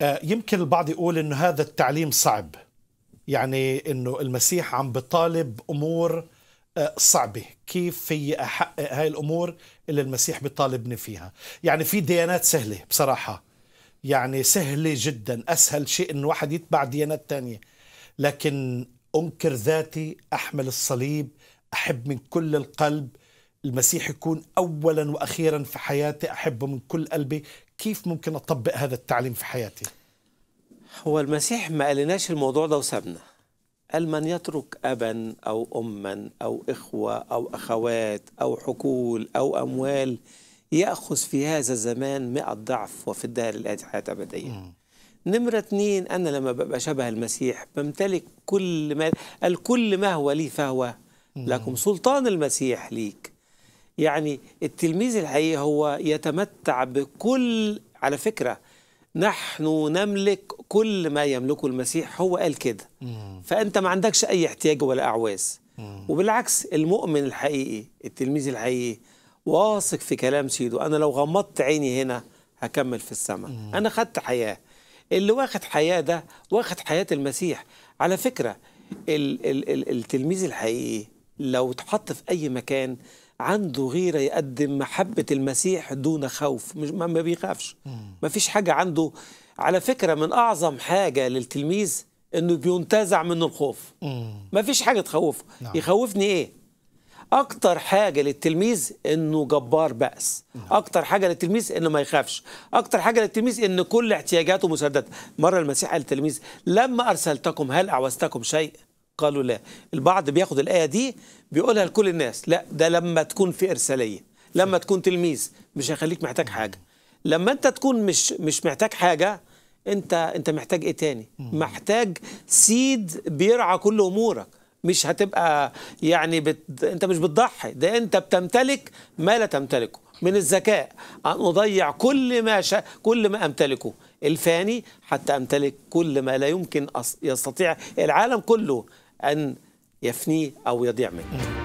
آه، يمكن البعض يقول انه هذا التعليم صعب يعني انه المسيح عم بطالب امور آه، صعبه كيف في احقق هاي الامور اللي المسيح بيطالبني فيها يعني في ديانات سهله بصراحه يعني سهله جدا اسهل شيء انه واحد يتبع ديانات تانية لكن انكر ذاتي احمل الصليب احب من كل القلب المسيح يكون اولا واخيرا في حياتي احبه من كل قلبي كيف ممكن اطبق هذا التعليم في حياتي هو المسيح ما قالناش الموضوع ده وسابنا قال من يترك ابا او اما او اخوه او اخوات او حقول او اموال ياخذ في هذا الزمان مئة ضعف وفي الدار الاتي حياه ابديه نمرة اتنين أنا لما ببقى شبه المسيح بمتلك كل ما قال كل ما هو لي فهو لكم سلطان المسيح ليك يعني التلميذ الحقيقي هو يتمتع بكل على فكره نحن نملك كل ما يملكه المسيح هو قال كده فانت ما عندكش اي احتياج ولا اعواز وبالعكس المؤمن الحقيقي التلميذ الحقيقي واثق في كلام سيده انا لو غمضت عيني هنا هكمل في السماء انا خدت حياه اللي واخد حياه ده واخد حياه المسيح على فكره التلميذ الحقيقي لو اتحط في اي مكان عنده غيرة يقدم محبة المسيح دون خوف مش ما بيخافش ما فيش حاجة عنده على فكرة من أعظم حاجة للتلميذ إنه بينتزع منه الخوف ما فيش حاجة تخوفه نعم. يخوفني إيه أكتر حاجة للتلميذ إنه جبار بأس نعم. أكتر حاجة للتلميذ إنه ما يخافش أكتر حاجة للتلميذ إن كل احتياجاته مسددة مرة المسيح قال للتلميذ لما أرسلتكم هل أعوزتكم شيء قالوا لا البعض بياخد الآية دي بيقولها لكل الناس لا ده لما تكون في إرسالية لما تكون تلميذ مش هيخليك محتاج حاجة لما أنت تكون مش مش محتاج حاجة أنت أنت محتاج إيه تاني محتاج سيد بيرعى كل أمورك مش هتبقى يعني بت... أنت مش بتضحي ده أنت بتمتلك ما لا تمتلكه من الذكاء أن أضيع كل ما شا... كل ما أمتلكه الفاني حتى أمتلك كل ما لا يمكن أص... يستطيع العالم كله أن يفنيه أو يضيع منه